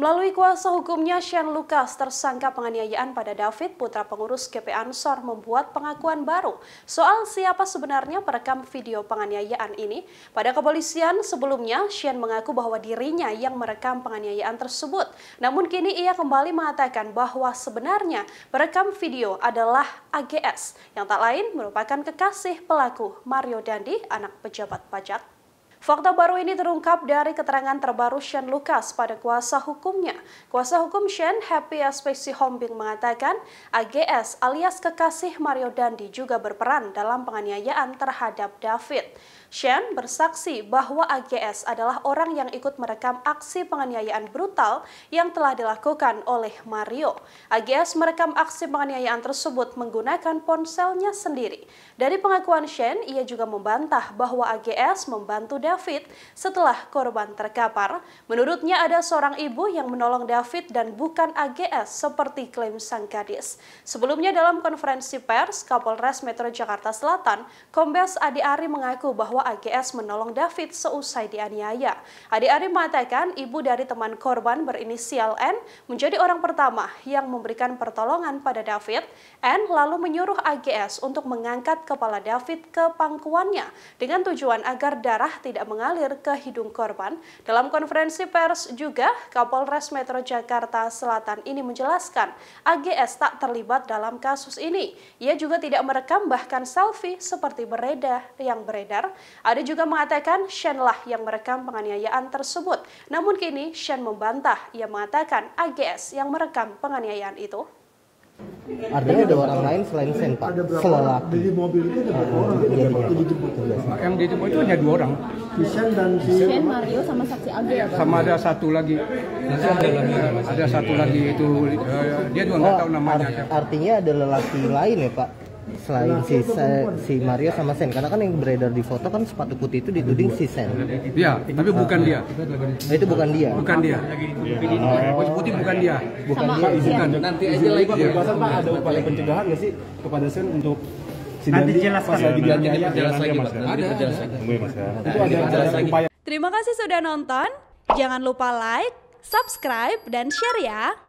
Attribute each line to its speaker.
Speaker 1: Melalui kuasa hukumnya, Shane Lucas, tersangka penganiayaan pada David, putra pengurus GP Ansor, membuat pengakuan baru soal siapa sebenarnya perekam video penganiayaan ini. Pada kepolisian sebelumnya, Shane mengaku bahwa dirinya yang merekam penganiayaan tersebut. Namun kini ia kembali mengatakan bahwa sebenarnya perekam video adalah AGS, yang tak lain merupakan kekasih pelaku Mario Dandi, anak pejabat pajak. Fakta baru ini terungkap dari keterangan terbaru Shen Lucas pada kuasa hukumnya. Kuasa hukum Shen, Happy Aspesi Hombing mengatakan, AGS alias kekasih Mario Dandi juga berperan dalam penganiayaan terhadap David. Shen bersaksi bahwa AGS adalah orang yang ikut merekam aksi penganiayaan brutal yang telah dilakukan oleh Mario. AGS merekam aksi penganiayaan tersebut menggunakan ponselnya sendiri. Dari pengakuan Shen, ia juga membantah bahwa AGS membantu David David setelah korban terkapar. Menurutnya ada seorang ibu yang menolong David dan bukan AGS seperti klaim sang gadis. Sebelumnya dalam konferensi pers, Kapolres Metro Jakarta Selatan, Kombes Adi Ari mengaku bahwa AGS menolong David seusai dianiaya. Adi Ari mengatakan ibu dari teman korban berinisial N menjadi orang pertama yang memberikan pertolongan pada David. N lalu menyuruh AGS untuk mengangkat kepala David ke pangkuannya dengan tujuan agar darah tidak tidak mengalir ke hidung korban. Dalam konferensi pers juga, Kapolres Metro Jakarta Selatan ini menjelaskan AGS tak terlibat dalam kasus ini. Ia juga tidak merekam bahkan selfie seperti beredar yang beredar. Ada juga mengatakan Shen lah yang merekam penganiayaan tersebut. Namun kini Shen membantah. Ia mengatakan AGS yang merekam penganiayaan itu. Artinya ada orang lain selain Senpa, ada berapa selelaki. mobil itu ada berapa orang iya, yang dijemput? Yang dijemput itu hanya dua orang. Vision dan si Mario sama saksi Age ya? Sama ada satu lagi. Ada satu lagi itu eh, dia juga nggak oh, tahu namanya. Artinya ada lelaki lain ya Pak? selain si si Mario sama Sen karena kan yang beredar di foto kan sepatu putih itu dituding si Sen iya tapi bukan dia nah, itu bukan dia bukan dia sepatu oh. putih bukan dia bukan dia bukan iya. nanti aja lagi pak ada upaya pencegahan nggak sih kepada Sen untuk Nanti jelas pas kan. lagi nanti jelas lagi mas ada jelas lagi itu ada lagi ya, ya. terima kasih sudah nonton jangan lupa like subscribe dan share ya